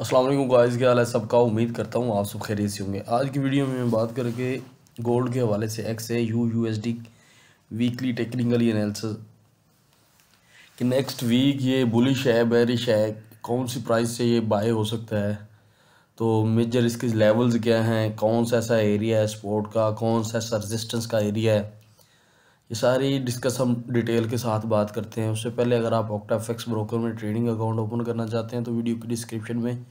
अस्सलाम वालेकुम गाइस क्या हाल है सबका उम्मीद करता हूँ आप सब खैरियत से होंगे आज की वीडियो में मैं बात करके गोल्ड के हवाले से X A U U S D weekly technical analysis कि नेक्स्ट वीक ये बुलिश है बैरिश है कौन सी प्राइस से ये बाय हो सकता है तो मेजर इसके लेवल्स क्या हैं कौन सा ऐसा एरिया है स्पोर्ट का कौन सा ऐसा रजिस्टेंस का एरिया है ये सारी डिस्कस हम डिटेल के साथ बात करते हैं उससे पहले अगर आप ऑक्टा ऑक्टाफेक्स ब्रोकर में ट्रेडिंग अकाउंट ओपन करना चाहते हैं तो वीडियो की डिस्क्रिप्शन में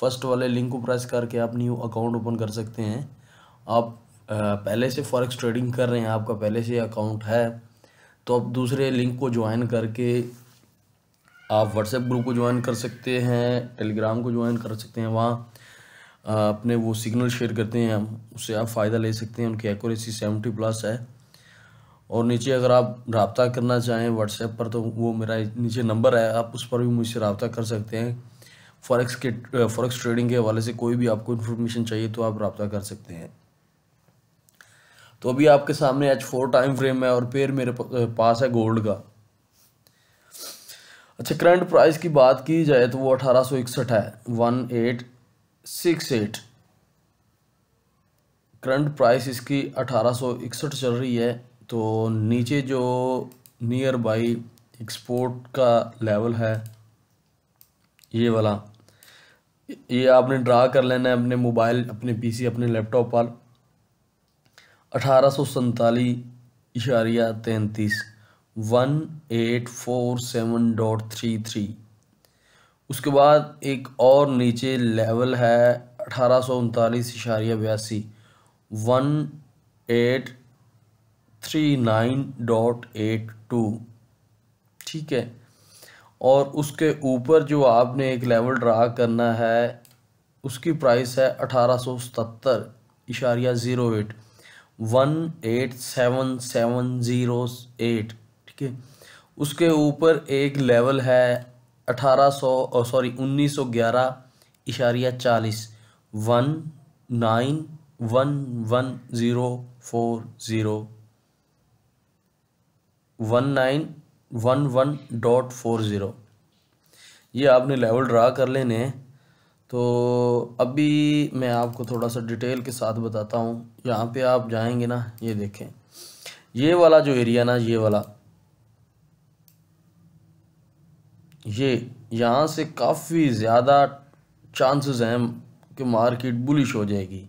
फर्स्ट वाले लिंक को प्रेस करके आप न्यू अकाउंट ओपन कर सकते हैं आप पहले से फॉरेक्स ट्रेडिंग कर रहे हैं आपका पहले से अकाउंट है तो आप दूसरे लिंक को ज्वाइन करके आप व्हाट्सएप ग्रुप को ज्वाइन कर सकते हैं टेलीग्राम को ज्वाइन कर सकते हैं वहाँ अपने वो सिग्नल शेयर करते हैं हम उससे आप फ़ायदा ले सकते हैं उनकी एक्यूरेसी सेवेंटी प्लस है और नीचे अगर आप रबता करना चाहें व्हाट्सएप पर तो वो मेरा नीचे नंबर है आप उस पर भी मुझसे रबता कर सकते हैं फॉरेक्स के फॉरेक्स ट्रेडिंग के हवाले से कोई भी आपको इन्फॉर्मेशन चाहिए तो आप रबता कर सकते हैं तो अभी आपके सामने एच फोर टाइम फ्रेम है और पेयर मेरे पास है गोल्ड का अच्छा करंट प्राइस की बात की जाए तो वो अठारह सौ इकसठ है one eight six eight current price इसकी अठारह सौ इकसठ चल रही है तो नीचे जो नियर बाई एक्सपोर्ट का लेवल है ये वाला ये आपने ड्रा कर लेना है अपने मोबाइल अपने पीसी अपने लैपटॉप पर अठारह सौ इशारिया तैंतीस one eight four seven dot three three उसके बाद एक और नीचे लेवल है अठारह सौ उनतालीस इशारिया बयासी one eight three nine dot eight two ठीक है और उसके ऊपर जो आपने एक लेवल ड्रा करना है उसकी प्राइस है अठारह सौ सतहत्तर इशारिया zero eight one eight seven seven zero eight ठीक है उसके ऊपर एक लेवल है अठारह सौ सॉरी उन्नीस सौ ग्यारह इशारिया चालीस one nine one one zero four zero one nine one one dot four zero ये आपने लेवल ड्रा कर लेने हैं तो अभी मैं आपको थोड़ा सा डिटेल के साथ बताता हूँ यहाँ पे आप जाएंगे ना ये देखें ये वाला जो एरिया ना ये वाला ये यहाँ से काफ़ी ज़्यादा चांसेस हैं कि मार्केट बुलिश हो जाएगी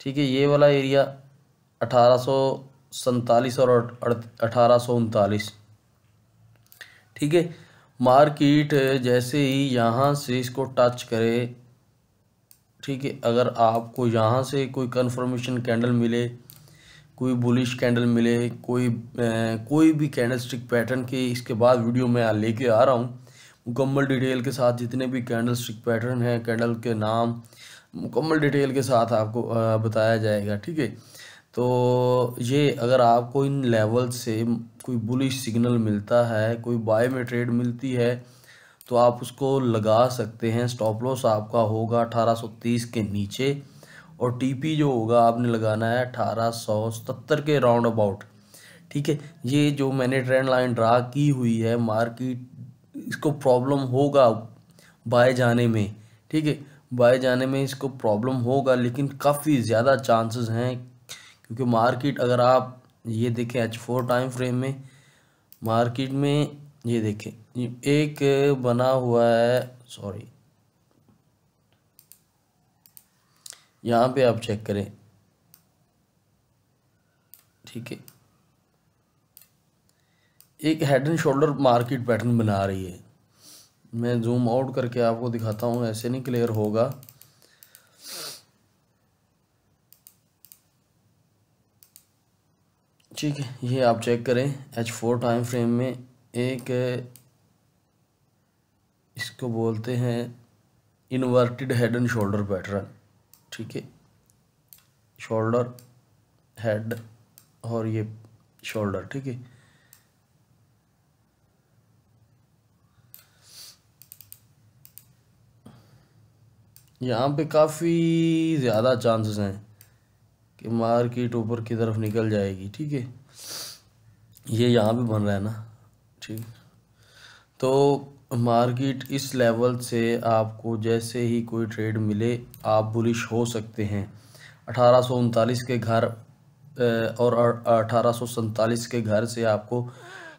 ठीक है ये वाला एरिया अठारह सौ सैतालीस और अठारह सौ उनतालीस ठीक है मार्केट जैसे ही यहाँ से इसको टच करे ठीक है अगर आपको यहाँ से कोई कन्फर्मेशन कैंडल मिले कोई बुलिश कैंडल मिले कोई ए, कोई भी कैंडलस्टिक पैटर्न के इसके बाद वीडियो मैं लेके आ रहा हूँ मुकम्मल डिटेल के साथ जितने भी कैंडलस्टिक पैटर्न हैं कैंडल के नाम मुकम्मल डिटेल के साथ आपको बताया जाएगा ठीक है तो ये अगर आपको इन लेवल से कोई बुलिश सिग्नल मिलता है कोई बाय में ट्रेड मिलती है तो आप उसको लगा सकते हैं स्टॉप लॉस आपका होगा 1830 के नीचे और टीपी जो होगा आपने लगाना है 1877 के राउंड अबाउट ठीक है ये जो मैंने ट्रेंड लाइन ड्रा की हुई है मार्केट इसको प्रॉब्लम होगा बाय जाने में ठीक है बाय जाने में इसको प्रॉब्लम होगा लेकिन काफ़ी ज़्यादा चांसेस हैं क्योंकि मार्केट अगर आप ये देखें एच फोर टाइम फ्रेम में मार्केट में ये देखें एक बना हुआ है सॉरी यहाँ पे आप चेक करें ठीक है एक head and shoulder market pattern बना रही है मैं जूम आउट करके आपको दिखाता हूँ ऐसे नहीं क्लियर होगा ठीक है ये आप चेक करें एच फोर टाइम फ्रेम में एक इसको बोलते हैं inverted head and shoulder pattern ठीक है शोल्डर हेड और ये शोल्डर ठीक है यहाँ पे काफ़ी ज़्यादा चांसेस हैं कि मार्केट ऊपर की तरफ निकल जाएगी ठीक है ये यहाँ पे बन रहा है ना ठीक तो मार्केट इस लेवल से आपको जैसे ही कोई ट्रेड मिले आप बुलिश हो सकते हैं अठारह के घर और अठारह के घर से आपको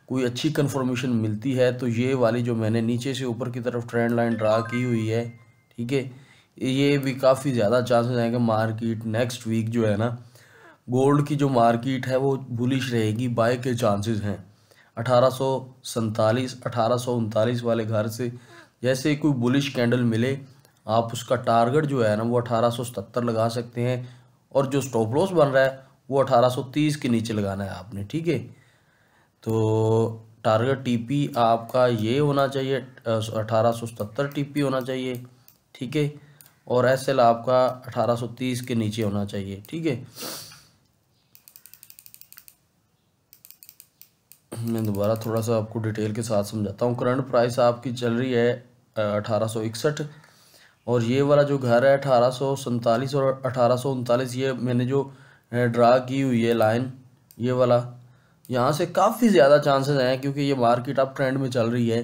कोई अच्छी कन्फर्मेशन मिलती है तो ये वाली जो मैंने नीचे से ऊपर की तरफ ट्रेंड लाइन ड्रा की हुई है ठीक है ये भी काफ़ी ज़्यादा चांसेस हैं कि मार्केट नेक्स्ट वीक जो है ना गोल्ड की जो मार्केट है वो बुलिश रहेगी बाय के चांसेस हैं अठारह सौ अठारह सौ उनतालीस वाले घर से जैसे कोई बुलिश कैंडल मिले आप उसका टारगेट जो है ना वो अठारह सौ लगा सकते हैं और जो स्टॉप लॉस बन रहा है वो अठारह सौ तीस के नीचे लगाना है आपने ठीक है तो टारगेट टीपी आपका ये होना चाहिए अठारह सौ टीपी होना चाहिए ठीक है और एस एल आपका 1830 के नीचे होना चाहिए ठीक है मैं दोबारा थोड़ा सा आपको डिटेल के साथ समझाता हूँ करंट प्राइस आपकी चल रही है अठारह और ये वाला जो घर है अठारह और अठारह ये मैंने जो ड्रा की हुई है लाइन ये वाला यहाँ से काफ़ी ज़्यादा चांसेस हैं क्योंकि ये मार्केट अब ट्रेंड में चल रही है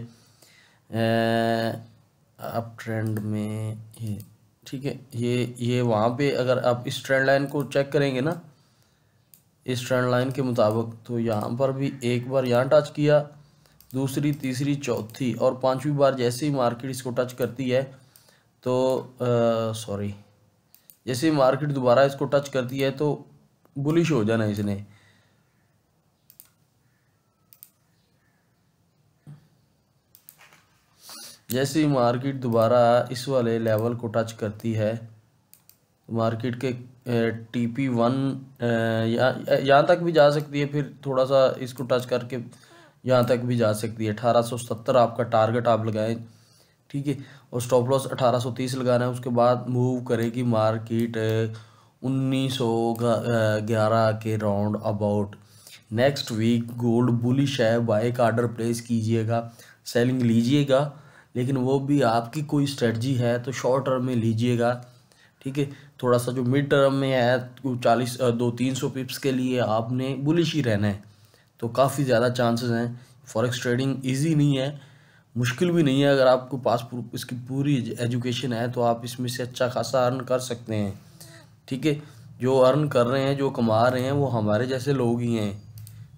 अब ट्रेंड में ये ठीक है ये ये वहाँ पे अगर आप इस ट्रेंड लाइन को चेक करेंगे ना इस ट्रेंड लाइन के मुताबिक तो यहाँ पर भी एक बार यहाँ टच किया दूसरी तीसरी चौथी और पांचवी बार जैसे ही मार्केट इसको टच करती है तो सॉरी जैसे ही मार्केट दोबारा इसको टच करती है तो बुलिश हो जाना इसने जैसे ही मार्केट दोबारा इस वाले लेवल को टच करती है मार्केट के टी पी वन यहाँ तक भी जा सकती है फिर थोड़ा सा इसको टच करके यहाँ तक भी जा सकती है अठारह सौ सत्तर आपका टारगेट आप लगाएं ठीक है और स्टॉप लॉस अठारह सौ तीस लगाना है उसके बाद मूव करेगी मार्केट उन्नीस सौ ग्यारह के round about next week gold bullish है बाइक आर्डर प्लेस कीजिएगा सेलिंग लीजिएगा लेकिन वो भी आपकी कोई स्ट्रेटजी है तो शॉर्ट टर्म में लीजिएगा ठीक है थोड़ा सा जो मिड टर्म में है चालीस दो तीन सौ पिप्स के लिए आपने बुलिश ही रहना है तो काफ़ी ज़्यादा चांसेस हैं फॉरेक्स ट्रेडिंग इजी नहीं है मुश्किल भी नहीं है अगर आपको पास इसकी पूरी एजुकेशन है तो आप इसमें से अच्छा खासा अर्न कर सकते हैं ठीक है जो अर्न कर रहे हैं जो कमा रहे हैं वो हमारे जैसे लोग ही हैं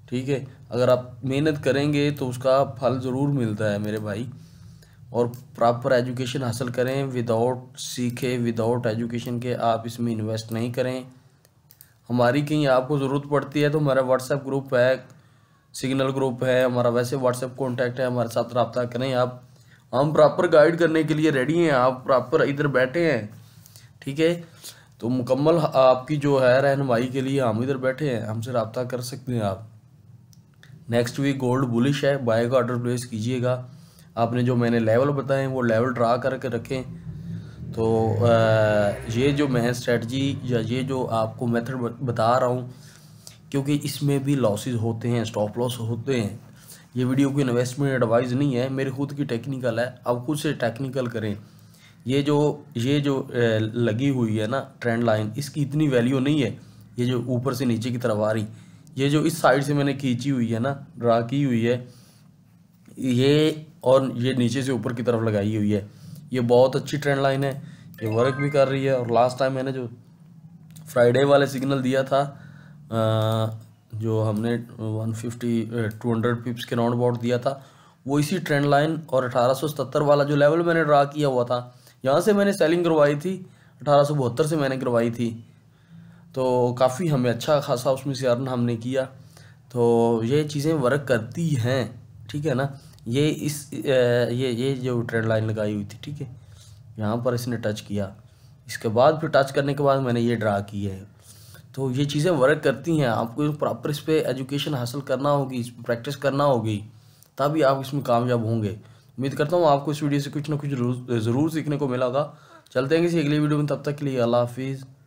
ठीक है अगर आप मेहनत करेंगे तो उसका फल ज़रूर मिलता है मेरे भाई और प्रॉपर एजुकेशन हासिल करें विदाउट सीखे विदाउट एजुकेशन के आप इसमें इन्वेस्ट नहीं करें हमारी कहीं आपको ज़रूरत पड़ती है तो हमारा व्हाट्सएप ग्रुप है सिग्नल ग्रुप है हमारा वैसे व्हाट्सएप कॉन्टैक्ट है हमारे साथ रबता करें आप हम प्रॉपर गाइड करने के लिए रेडी हैं आप प्रॉपर इधर बैठे हैं ठीक है तो मुकम्मल आपकी जो है रहनमाई के लिए हम इधर बैठे हैं हमसे रबता कर सकते हैं आप नेक्स्ट वीक गोल्ड बुलिश है बाय का ऑर्डर प्लेस कीजिएगा आपने जो मैंने लेवल बताए वो लेवल ड्रा करके रखें तो आ, ये जो मैं स्ट्रेटजी या ये जो आपको मेथड बता रहा हूँ क्योंकि इसमें भी लॉसेस होते हैं स्टॉप लॉस होते हैं ये वीडियो कोई इन्वेस्टमेंट एडवाइस नहीं है मेरे खुद की टेक्निकल है अब खुद से टेक्निकल करें ये जो ये जो लगी हुई है ना ट्रेंड लाइन इसकी इतनी वैल्यू नहीं है ये जो ऊपर से नीचे की तरफ आ रही ये जो इस साइड से मैंने खींची हुई है ना ड्रा की हुई है ये और ये नीचे से ऊपर की तरफ लगाई हुई है ये बहुत अच्छी ट्रेंड लाइन है ये वर्क भी कर रही है और लास्ट टाइम मैंने जो फ्राइडे वाले सिग्नल दिया था आ, जो हमने 150 200 पिप्स के राउंड बाउट दिया था वो इसी ट्रेंड लाइन और 1877 वाला जो लेवल मैंने ड्रा किया हुआ था यहाँ से मैंने सेलिंग करवाई थी अठारह से मैंने करवाई थी तो काफ़ी हमें अच्छा खासा उसमें से अर्न हमने किया तो ये चीज़ें वर्क करती हैं ठीक है ना ये इस ये ये जो ट्रेड लाइन लगाई हुई थी ठीक है यहाँ पर इसने टच किया इसके बाद फिर टच करने के बाद मैंने ये ड्रा की है तो ये चीज़ें वर्क करती हैं आपको प्रॉपर इस पर एजुकेशन हासिल करना होगी इस पर प्रैक्टिस करना होगी तभी आप इसमें कामयाब होंगे उम्मीद करता हूँ आपको इस वीडियो से कुछ ना कुछ ज़रूर सीखने को मिला होगा चलते हैं किसी अगली वीडियो में तब तक के लिए अल्लाह हाफिज़